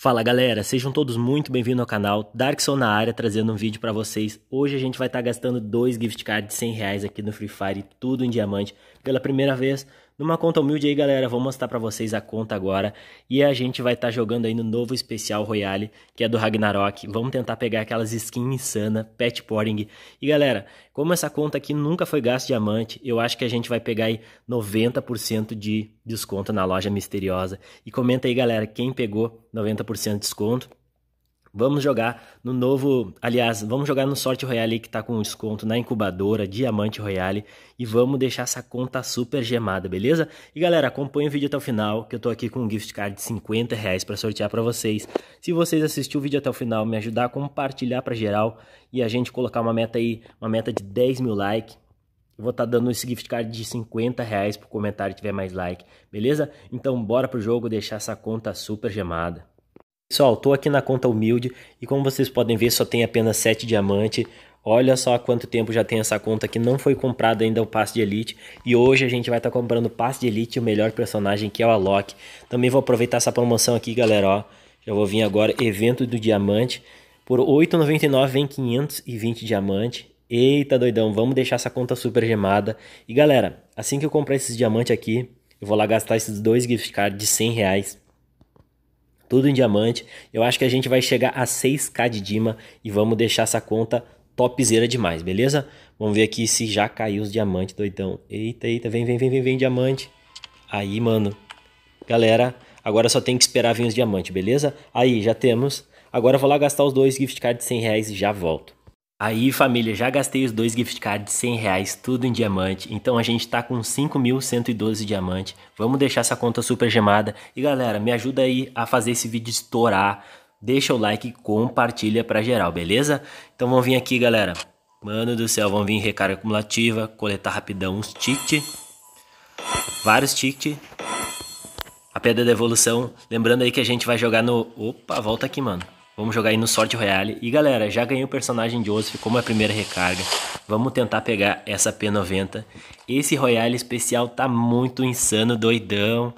Fala galera, sejam todos muito bem-vindos ao canal Darkson na área, trazendo um vídeo para vocês. Hoje a gente vai estar tá gastando dois gift cards de 100 reais aqui no Free Fire, tudo em diamante, pela primeira vez numa conta humilde aí, galera. Vou mostrar para vocês a conta agora. E a gente vai estar tá jogando aí no novo especial Royale, que é do Ragnarok. Vamos tentar pegar aquelas skins insana, pet pouring. E galera, como essa conta aqui nunca foi gasto diamante, eu acho que a gente vai pegar aí 90% de desconto na loja misteriosa. E comenta aí, galera, quem pegou 90% de desconto. Vamos jogar no novo, aliás, vamos jogar no Sorte Royale que está com desconto na incubadora Diamante Royale e vamos deixar essa conta super gemada, beleza? E galera, acompanha o vídeo até o final, que eu estou aqui com um gift card de 50 reais para sortear para vocês. Se vocês assistirem o vídeo até o final, me ajudar a compartilhar para geral e a gente colocar uma meta aí, uma meta de 10 mil likes, eu vou estar tá dando esse gift card de 50 reais pro comentário que tiver mais like, beleza? Então bora pro jogo deixar essa conta super gemada. Pessoal, tô aqui na conta humilde e como vocês podem ver só tem apenas 7 diamantes. Olha só há quanto tempo já tem essa conta que não foi comprado ainda o passe de elite. E hoje a gente vai estar tá comprando o passe de elite o melhor personagem que é o Alok. Também vou aproveitar essa promoção aqui galera, ó. Já vou vir agora, evento do diamante. Por 8,99 vem 520 diamante. Eita doidão, vamos deixar essa conta super gemada. E galera, assim que eu comprar esses diamantes aqui, eu vou lá gastar esses dois gift cards de 100 reais tudo em diamante. Eu acho que a gente vai chegar a 6k de Dima e vamos deixar essa conta topzera demais, beleza? Vamos ver aqui se já caiu os diamantes, doidão. Eita, eita, vem, vem, vem, vem, vem, diamante. Aí, mano. Galera, agora só tem que esperar vir os diamantes, beleza? Aí, já temos. Agora eu vou lá gastar os dois gift cards de 100 reais e já volto. Aí, família, já gastei os dois gift cards de 100 reais, tudo em diamante. Então a gente tá com 5.112 diamante. Vamos deixar essa conta super gemada. E galera, me ajuda aí a fazer esse vídeo estourar. Deixa o like e compartilha pra geral, beleza? Então vamos vir aqui, galera. Mano do céu, vamos vir recarga acumulativa, coletar rapidão uns tickets. Vários tickets. A pedra da evolução. Lembrando aí que a gente vai jogar no... Opa, volta aqui, mano. Vamos jogar aí no Sorte Royale. E galera, já ganhei o personagem de Osif como a primeira recarga. Vamos tentar pegar essa P90. Esse Royale especial tá muito insano, doidão.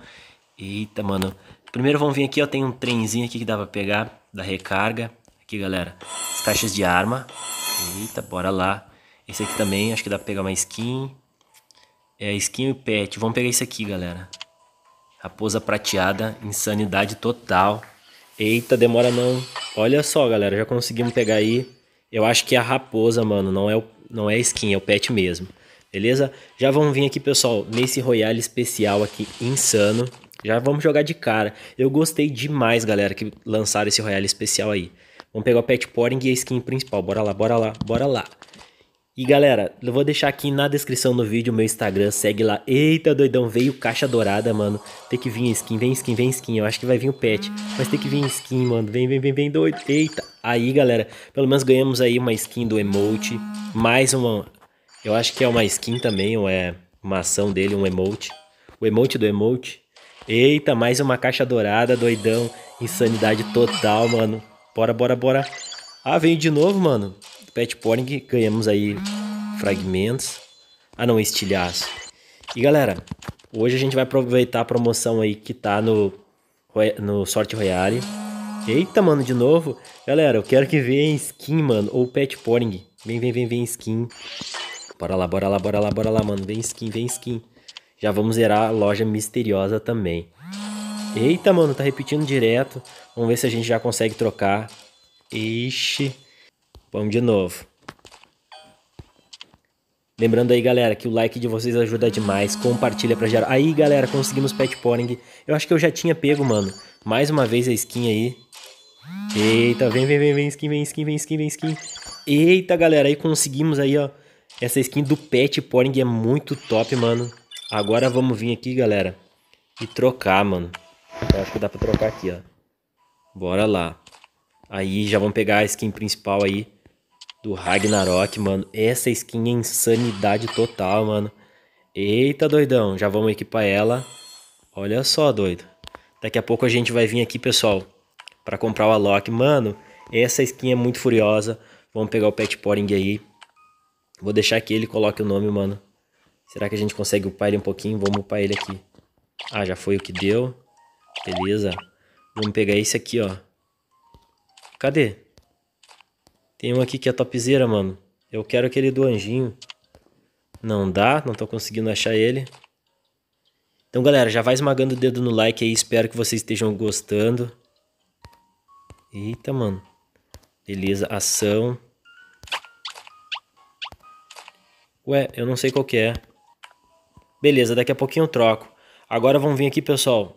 Eita, mano. Primeiro vamos vir aqui, ó. Tem um trenzinho aqui que dá pra pegar da recarga. Aqui, galera. As caixas de arma. Eita, bora lá. Esse aqui também, acho que dá pra pegar uma skin. É, skin e pet. Vamos pegar esse aqui, galera. Raposa prateada, insanidade total. Eita, demora não. Olha só, galera, já conseguimos pegar aí. Eu acho que é a raposa, mano, não é, o, não é skin, é o pet mesmo. Beleza? Já vamos vir aqui, pessoal, nesse Royale especial aqui, insano. Já vamos jogar de cara. Eu gostei demais, galera, que lançaram esse Royale especial aí. Vamos pegar o Pet Poring e a skin principal. Bora lá, bora lá, bora lá. E galera, eu vou deixar aqui na descrição do vídeo o meu Instagram, segue lá. Eita, doidão, veio caixa dourada, mano. Tem que vir skin, vem skin, vem skin. Eu acho que vai vir o pet, mas tem que vir skin, mano. Vem, vem, vem, vem, doido. Eita. Aí, galera, pelo menos ganhamos aí uma skin do emote. Mais uma... Eu acho que é uma skin também, ou é uma ação dele, um emote. O emote do emote. Eita, mais uma caixa dourada, doidão. Insanidade total, mano. Bora, bora, bora. Ah, veio de novo, mano. Pet poring ganhamos aí fragmentos. Ah não, estilhaço. E galera, hoje a gente vai aproveitar a promoção aí que tá no, no Sorte Royale. Eita, mano, de novo. Galera, eu quero que venha skin, mano, ou Pet Porning. Vem, vem, vem, vem skin. Bora lá, bora lá, bora lá, bora lá, mano. Vem skin, vem skin. Já vamos zerar a loja misteriosa também. Eita, mano, tá repetindo direto. Vamos ver se a gente já consegue trocar. Ixi. Vamos de novo. Lembrando aí, galera, que o like de vocês ajuda demais. Compartilha pra gerar. Aí, galera, conseguimos Pet Poring. Eu acho que eu já tinha pego, mano. Mais uma vez a skin aí. Eita, vem, vem, vem, vem, skin, vem, skin, vem, skin, vem, skin. Eita, galera, aí conseguimos aí, ó. Essa skin do Pet Poring é muito top, mano. Agora vamos vir aqui, galera. E trocar, mano. Eu acho que dá pra trocar aqui, ó. Bora lá. Aí já vamos pegar a skin principal aí do Ragnarok, mano. Essa skin é insanidade total, mano. Eita, doidão. Já vamos equipar ela. Olha só, doido. Daqui a pouco a gente vai vir aqui, pessoal, para comprar o Alok. Mano, essa skin é muito furiosa. Vamos pegar o Pet Poring aí. Vou deixar que ele coloque o nome, mano. Será que a gente consegue upar ele um pouquinho? Vamos upar ele aqui. Ah, já foi o que deu. Beleza. Vamos pegar esse aqui, ó. Cadê? Tem um aqui que é topzera, mano. Eu quero aquele do anjinho. Não dá, não tô conseguindo achar ele. Então, galera, já vai esmagando o dedo no like aí. Espero que vocês estejam gostando. Eita, mano. Beleza, ação. Ué, eu não sei qual que é. Beleza, daqui a pouquinho eu troco. Agora vamos vir aqui, pessoal,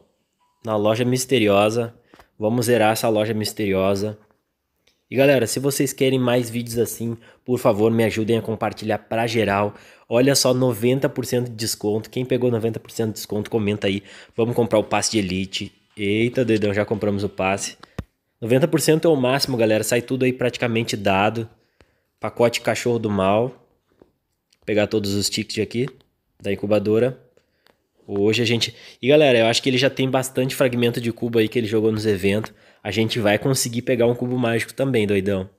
na loja misteriosa. Vamos zerar essa loja misteriosa. E galera, se vocês querem mais vídeos assim, por favor, me ajudem a compartilhar pra geral. Olha só, 90% de desconto. Quem pegou 90% de desconto, comenta aí. Vamos comprar o passe de elite. Eita, dedão, já compramos o passe. 90% é o máximo, galera. Sai tudo aí praticamente dado. Pacote cachorro do mal. Vou pegar todos os tickets aqui da incubadora. Hoje a gente. E galera, eu acho que ele já tem bastante fragmento de cubo aí que ele jogou nos eventos. A gente vai conseguir pegar um cubo mágico também, doidão.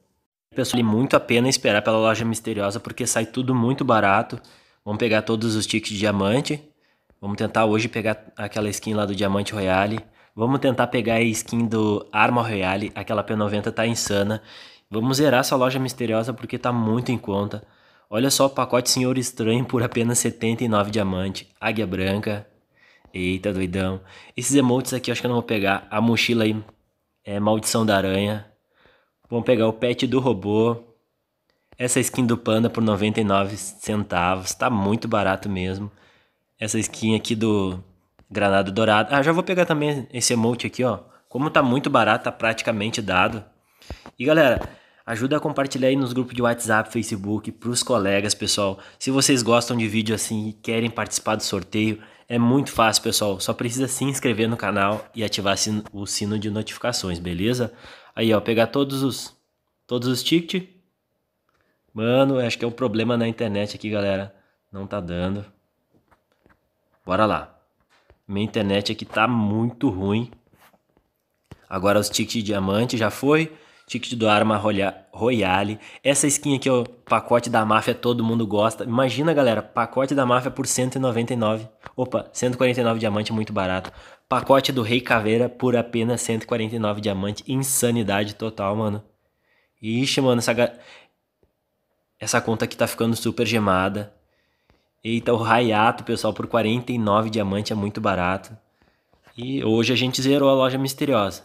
Pessoal, vale muito a pena esperar pela loja misteriosa porque sai tudo muito barato. Vamos pegar todos os tickets de diamante. Vamos tentar hoje pegar aquela skin lá do Diamante Royale. Vamos tentar pegar a skin do Arma Royale, aquela P90 tá insana. Vamos zerar essa loja misteriosa porque tá muito em conta. Olha só o pacote Senhor Estranho por apenas 79 diamante, águia branca. Eita, doidão. Esses emotes aqui eu acho que eu não vou pegar. A mochila aí é maldição da aranha. Vamos pegar o pet do robô. Essa skin do panda por 99 centavos, tá muito barato mesmo. Essa skin aqui do granado dourado. Ah, já vou pegar também esse emote aqui, ó. Como tá muito barato, tá praticamente dado. E galera, Ajuda a compartilhar aí nos grupos de WhatsApp, Facebook, pros colegas, pessoal. Se vocês gostam de vídeo assim e querem participar do sorteio, é muito fácil, pessoal. Só precisa se inscrever no canal e ativar o sino de notificações, beleza? Aí, ó, pegar todos os todos os tickets. Mano, acho que é um problema na internet aqui, galera. Não tá dando. Bora lá. Minha internet aqui tá muito ruim. Agora os tickets de diamante já foi ticket do Arma Royale. Essa skin aqui é o pacote da máfia, todo mundo gosta. Imagina, galera, pacote da máfia por 199. Opa, 149 diamante, é muito barato. Pacote do Rei Caveira por apenas 149 diamante. Insanidade total, mano. Ixi, mano, essa, ga... essa conta aqui tá ficando super gemada. Eita, o Rayato, pessoal, por 49 diamante é muito barato. E hoje a gente zerou a loja misteriosa.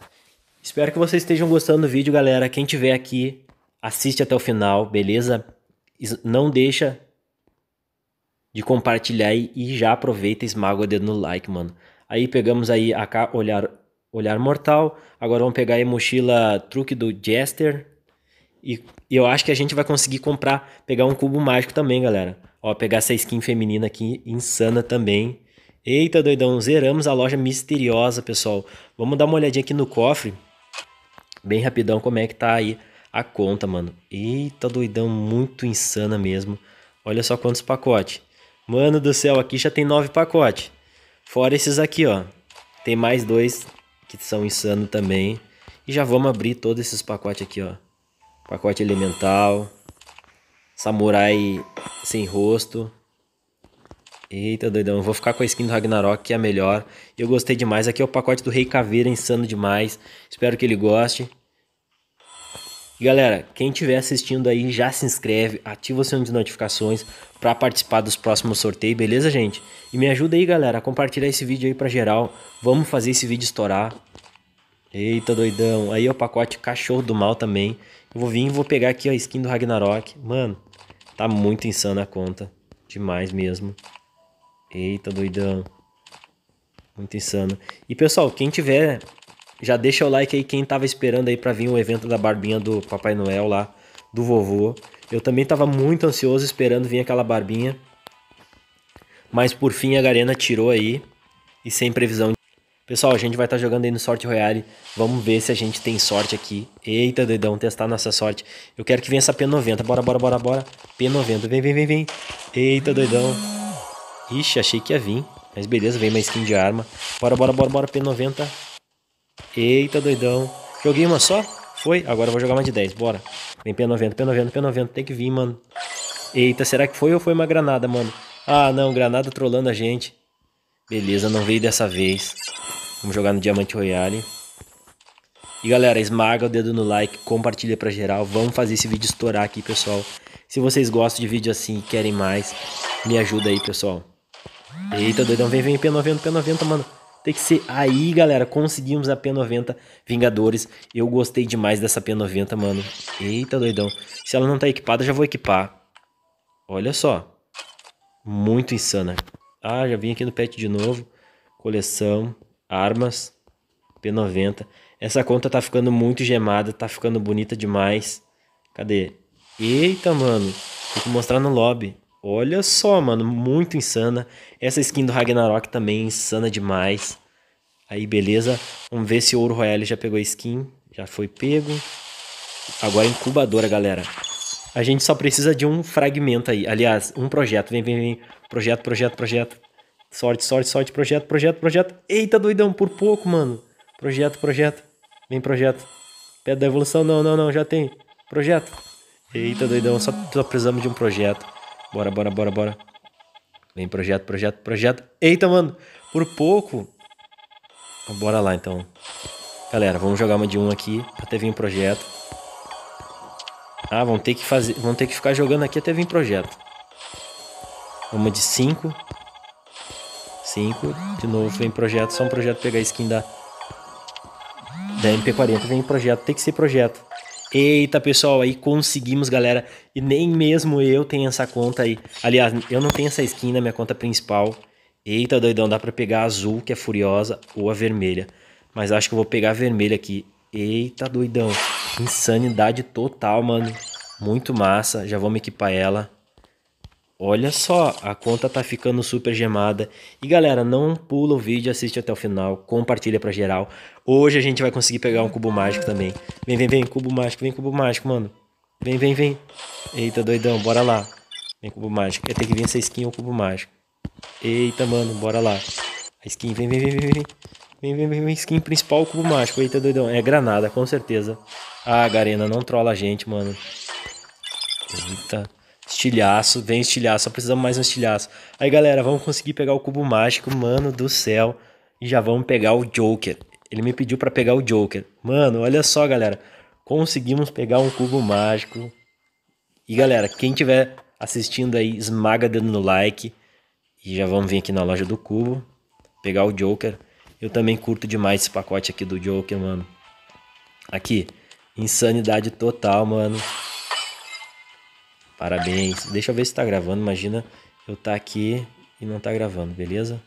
Espero que vocês estejam gostando do vídeo, galera. Quem tiver aqui, assiste até o final, beleza? Não deixa de compartilhar e já aproveita e esmaga o dedo no like, mano. Aí pegamos aí a K, olhar, olhar mortal. Agora vamos pegar a mochila truque do Jester. E, e eu acho que a gente vai conseguir comprar, pegar um cubo mágico também, galera. Ó, pegar essa skin feminina aqui, insana também. Eita, doidão, zeramos a loja misteriosa, pessoal. Vamos dar uma olhadinha aqui no cofre bem rapidão como é que tá aí a conta, mano. Eita, doidão, muito insana mesmo. Olha só quantos pacotes. Mano do céu, aqui já tem nove pacotes. Fora esses aqui, ó. Tem mais dois que são insano também. E já vamos abrir todos esses pacotes aqui, ó. Pacote elemental. Samurai sem rosto. Eita, doidão. Vou ficar com a skin do Ragnarok, que é a melhor. Eu gostei demais. Aqui é o pacote do Rei Caveira, insano demais. Espero que ele goste. E galera, quem estiver assistindo aí, já se inscreve, ativa o sininho de notificações para participar dos próximos sorteios, beleza, gente? E me ajuda aí, galera, a compartilhar esse vídeo aí pra geral. Vamos fazer esse vídeo estourar. Eita, doidão. Aí é o pacote Cachorro do Mal também. Eu vou vir e vou pegar aqui a skin do Ragnarok. Mano, tá muito insana a conta. Demais mesmo. Eita, doidão. Muito insano. E pessoal, quem tiver, já deixa o like aí. Quem tava esperando aí pra vir o evento da barbinha do Papai Noel lá, do vovô. Eu também tava muito ansioso esperando vir aquela barbinha. Mas por fim a Garena tirou aí. E sem previsão. Pessoal, a gente vai estar tá jogando aí no Sorte Royale. Vamos ver se a gente tem sorte aqui. Eita, doidão, testar nossa sorte. Eu quero que venha essa P90. Bora, bora, bora, bora. P90. Vem, vem, vem, vem. Eita, doidão. Ixi, achei que ia vir. Mas beleza, vem uma skin de arma. Bora, bora, bora, bora, P90. Eita, doidão. Joguei uma só? Foi? Agora eu vou jogar uma de 10, bora. Vem P90, P90, P90, tem que vir, mano. Eita, será que foi ou foi uma granada, mano? Ah, não, granada trollando a gente. Beleza, não veio dessa vez. Vamos jogar no Diamante Royale. E galera, esmaga o dedo no like, compartilha pra geral. Vamos fazer esse vídeo estourar aqui, pessoal. Se vocês gostam de vídeo assim e querem mais, me ajuda aí, pessoal. Eita, doidão, vem, vem, P90, P90, mano. Tem que ser aí, galera. Conseguimos a P90 Vingadores. Eu gostei demais dessa P90, mano. Eita, doidão. Se ela não tá equipada, já vou equipar. Olha só. Muito insana. Ah, já vim aqui no pet de novo. Coleção, armas, P90. Essa conta tá ficando muito gemada, tá ficando bonita demais. Cadê? Eita, mano. Tem que mostrar no lobby. Olha só, mano, muito insana. Essa skin do Ragnarok também é insana demais. Aí, beleza. Vamos ver se o Ouro Royale já pegou a skin. Já foi pego. Agora é incubadora, galera. A gente só precisa de um fragmento aí. Aliás, um projeto. Vem, vem, vem. Projeto, projeto, projeto. Sorte, sorte, sorte. Projeto, projeto, projeto. Eita, doidão, por pouco, mano. Projeto, projeto. Vem, projeto. Pedra da evolução. Não, não, não. Já tem. Projeto. Eita, doidão. Só, só precisamos de um projeto. Bora, bora, bora, bora. Vem, projeto, projeto, projeto. Eita, mano. Por pouco. Então, bora lá, então. Galera, vamos jogar uma de um aqui até vir um projeto. Ah, vão ter que fazer, vão ter que ficar jogando aqui até vir projeto. Uma de 5. 5. De novo vem projeto, só um projeto pegar a skin da da MP40 vem projeto, tem que ser projeto. Eita, pessoal, aí conseguimos, galera. E nem mesmo eu tenho essa conta aí. Aliás, eu não tenho essa skin na minha conta principal. Eita, doidão, dá pra pegar a azul, que é furiosa, ou a vermelha. Mas acho que eu vou pegar a vermelha aqui. Eita, doidão. Insanidade total, mano. Muito massa. Já vamos equipar ela. Olha só, a conta tá ficando super gemada. E galera, não pula o vídeo, assiste até o final, compartilha pra geral. Hoje a gente vai conseguir pegar um cubo mágico também. Vem, vem, vem, cubo mágico, vem cubo mágico, mano. Vem, vem, vem. Eita, doidão, bora lá. Vem cubo mágico. Vai é, ter que vir essa skin ou cubo mágico. Eita, mano, bora lá. A skin, vem, vem, vem, vem, vem. Vem, vem, vem, vem, skin principal, cubo mágico. Eita, doidão. É granada, com certeza. Ah, Garena, não trola a gente, mano. Eita. Estilhaço, vem estilhaço, só precisamos mais um estilhaço. Aí galera, vamos conseguir pegar o cubo mágico, mano do céu. E já vamos pegar o Joker. Ele me pediu para pegar o Joker. Mano, olha só, galera. Conseguimos pegar um cubo mágico. E galera, quem tiver assistindo aí, esmaga dando no like. E já vamos vir aqui na loja do cubo, pegar o Joker. Eu também curto demais esse pacote aqui do Joker, mano. Aqui, insanidade total, mano. Parabéns. Deixa eu ver se tá gravando. Imagina eu tá aqui e não tá gravando, beleza?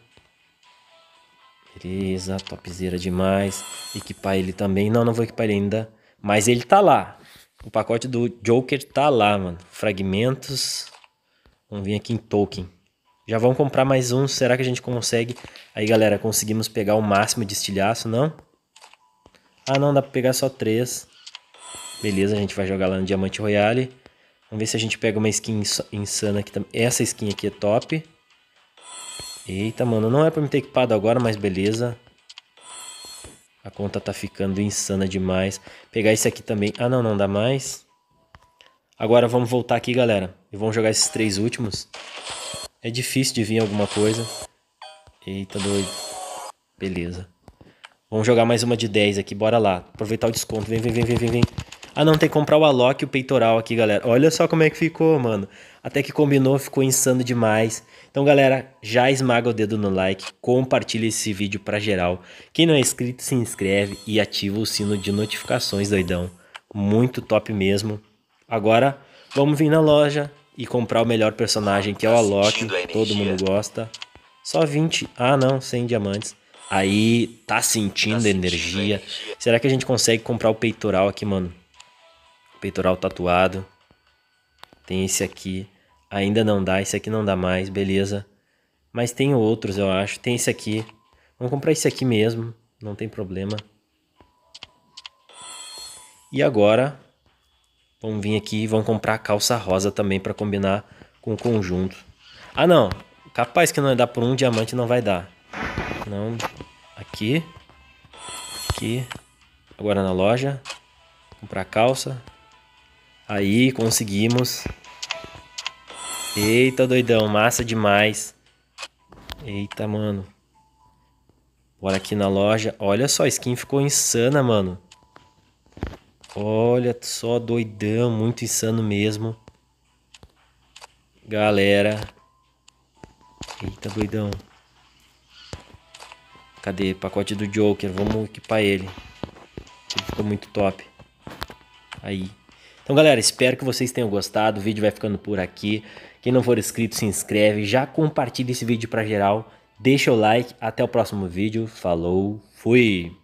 Beleza, topzera demais. Equipar ele também. Não, não vou equipar ele ainda. Mas ele tá lá. O pacote do Joker tá lá, mano. Fragmentos. Vamos vir aqui em token. Já vamos comprar mais um. Será que a gente consegue? Aí, galera, conseguimos pegar o máximo de estilhaço, não? Ah, não, dá pra pegar só três. Beleza, a gente vai jogar lá no Diamante Royale. Vamos ver se a gente pega uma skin insana aqui também. Essa skin aqui é top. Eita, mano, não é pra me ter equipado agora, mas beleza. A conta tá ficando insana demais. Pegar esse aqui também. Ah, não, não dá mais. Agora vamos voltar aqui, galera. E vamos jogar esses três últimos. É difícil de vir alguma coisa. Eita, doido. Beleza. Vamos jogar mais uma de 10 aqui, bora lá. Aproveitar o desconto. Vem, vem, vem, vem, vem, vem. Ah, não, tem que comprar o Alok e o peitoral aqui, galera. Olha só como é que ficou, mano. Até que combinou, ficou insano demais. Então, galera, já esmaga o dedo no like, compartilha esse vídeo pra geral. Quem não é inscrito, se inscreve e ativa o sino de notificações, doidão. Muito top mesmo. Agora, vamos vir na loja e comprar o melhor personagem, que é o Alok. Todo mundo gosta. Só 20. Ah, não, 100 diamantes. Aí, tá sentindo, tá sentindo energia. energia. Será que a gente consegue comprar o peitoral aqui, mano? peitoral tatuado. Tem esse aqui, ainda não dá, esse aqui não dá mais, beleza. Mas tem outros, eu acho. Tem esse aqui. Vamos comprar esse aqui mesmo, não tem problema. E agora, vamos vir aqui e vamos comprar a calça rosa também para combinar com o conjunto. Ah, não. Capaz que não vai dar por um diamante, não vai dar. Não. Aqui. Aqui. Agora na loja. Comprar calça. Aí, conseguimos. Eita, doidão, massa demais. Eita, mano. Bora aqui na loja. Olha só, a skin ficou insana, mano. Olha só, doidão, muito insano mesmo. Galera. Eita, doidão. Cadê? Pacote do Joker. Vamos equipar ele. Ele ficou muito top. Aí. Então, galera, espero que vocês tenham gostado. O vídeo vai ficando por aqui. Quem não for inscrito, se inscreve. Já compartilha esse vídeo para geral. Deixa o like. Até o próximo vídeo. Falou, fui!